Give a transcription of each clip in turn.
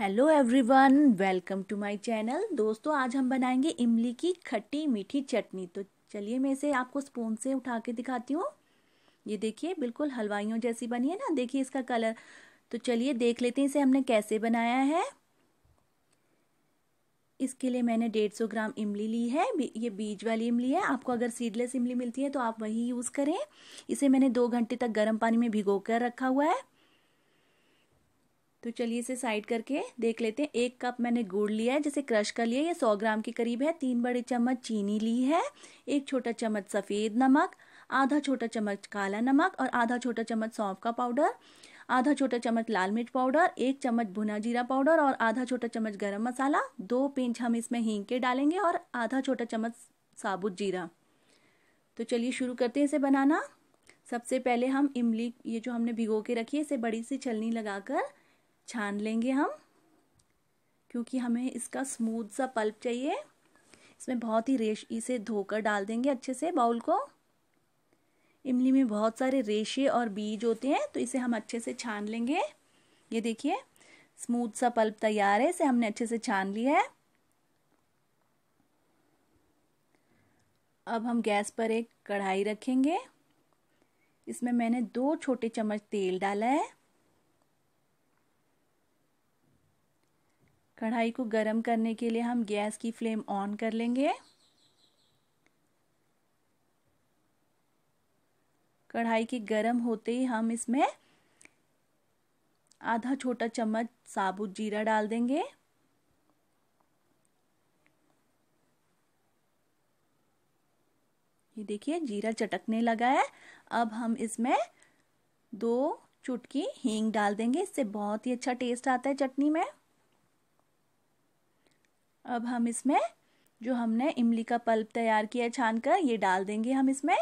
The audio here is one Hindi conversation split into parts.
hello everyone welcome to my channel दोस्तों आज हम बनाएंगे इमली की खट्टी मीठी चटनी तो चलिए मैं इसे आपको स्पून से उठा के दिखाती हूँ ये देखिए बिल्कुल हलवाइयों जैसी बनी है ना देखिए इसका कलर तो चलिए देख लेते हैं इसे हमने कैसे बनाया है इसके लिए मैंने डेढ़ सौ ग्राम इमली ली है ये बीज वाली इमली है आपको अगर सीडलेस इमली मिलती है तो आप वही यूज़ करें इसे मैंने दो घंटे तक गर्म पानी में भिगो कर रखा हुआ है तो चलिए इसे साइड करके देख लेते हैं एक कप मैंने गुड़ लिया है जिसे क्रश कर लिया ये सौ ग्राम के करीब है तीन बड़े चम्मच चीनी ली है एक छोटा चम्मच सफ़ेद नमक आधा छोटा चम्मच काला नमक और आधा छोटा चम्मच सौंफ का पाउडर आधा छोटा चम्मच लाल मिर्च पाउडर एक चम्मच भुना जीरा पाउडर और आधा छोटा चम्मच गरम मसाला दो पिंच हम इसमें हींग के डालेंगे और आधा छोटा चम्मच साबुत जीरा तो चलिए शुरू करते हैं इसे बनाना सबसे पहले हम इमली ये जो हमने भिगो के रखी है इसे बड़ी सी छलनी लगाकर छान लेंगे हम क्योंकि हमें इसका स्मूथ सा पल्प चाहिए इसमें बहुत ही रेशी से धोकर डाल देंगे अच्छे से बाउल को इमली में बहुत सारे रेशे और बीज होते हैं तो इसे हम अच्छे से छान लेंगे ये देखिए स्मूथ सा पल्प तैयार है इसे हमने अच्छे से छान लिया है अब हम गैस पर एक कढ़ाई रखेंगे इसमें मैंने दो छोटे चम्मच तेल डाला है कढ़ाई को गर्म करने के लिए हम गैस की फ्लेम ऑन कर लेंगे कढ़ाई के गर्म होते ही हम इसमें आधा छोटा चम्मच साबुत जीरा डाल देंगे ये देखिए जीरा चटकने लगा है अब हम इसमें दो चुटकी हींग डाल देंगे इससे बहुत ही अच्छा टेस्ट आता है चटनी में अब हम इसमें जो हमने इमली का पल्प तैयार किया है छान कर ये डाल देंगे हम इसमें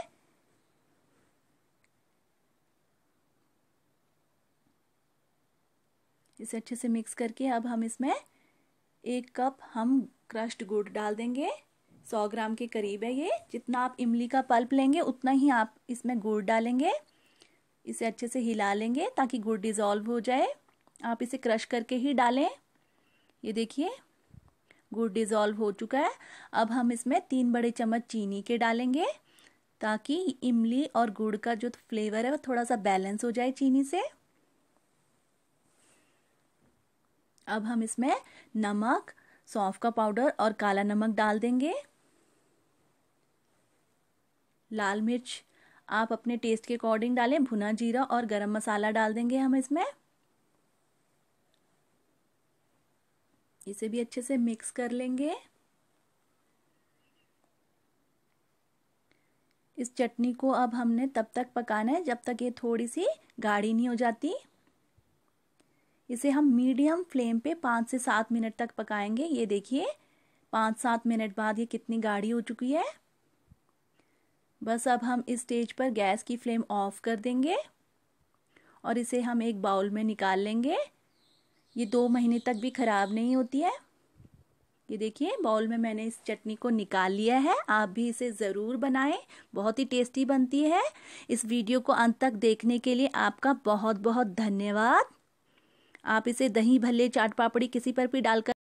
इसे अच्छे से मिक्स करके अब हम इसमें एक कप हम क्रश्ड गुड़ डाल देंगे सौ ग्राम के करीब है ये जितना आप इमली का पल्प लेंगे उतना ही आप इसमें गुड़ डालेंगे इसे अच्छे से हिला लेंगे ताकि गुड़ डिज़ोल्व हो जाए आप इसे क्रश करके ही डालें ये देखिए गुड़ डिजोल्व हो चुका है अब हम इसमें तीन बड़े चम्मच चीनी के डालेंगे ताकि इमली और गुड़ का जो फ्लेवर है वो थोड़ा सा बैलेंस हो जाए चीनी से अब हम इसमें नमक सौंफ का पाउडर और काला नमक डाल देंगे लाल मिर्च आप अपने टेस्ट के अकॉर्डिंग डालें भुना जीरा और गरम मसाला डाल देंगे हम इसमें इसे भी अच्छे से मिक्स कर लेंगे इस चटनी को अब हमने तब तक पकाना है जब तक ये थोड़ी सी गाढ़ी नहीं हो जाती इसे हम मीडियम फ्लेम पे पाँच से सात मिनट तक पकाएंगे ये देखिए पाँच सात मिनट बाद ये कितनी गाढ़ी हो चुकी है बस अब हम इस स्टेज पर गैस की फ्लेम ऑफ कर देंगे और इसे हम एक बाउल में निकाल लेंगे ये दो महीने तक भी ख़राब नहीं होती है ये देखिए बाउल में मैंने इस चटनी को निकाल लिया है आप भी इसे ज़रूर बनाएं बहुत ही टेस्टी बनती है इस वीडियो को अंत तक देखने के लिए आपका बहुत बहुत धन्यवाद आप इसे दही भल्ले चाट पापड़ी किसी पर भी डालकर